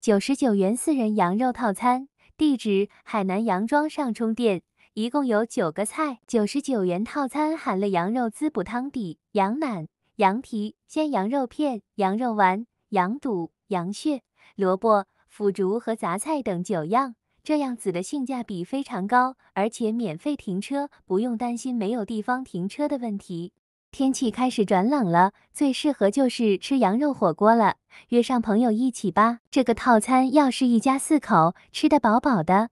九十九元四人羊肉套餐，地址海南羊庄上冲店，一共有九个菜。九十九元套餐含了羊肉滋补汤底、羊腩、羊蹄、鲜羊肉片、羊肉丸、羊肚、羊血、萝卜、腐竹和杂菜等九样，这样子的性价比非常高，而且免费停车，不用担心没有地方停车的问题。天气开始转冷了，最适合就是吃羊肉火锅了。约上朋友一起吧，这个套餐要是一家四口，吃得饱饱的。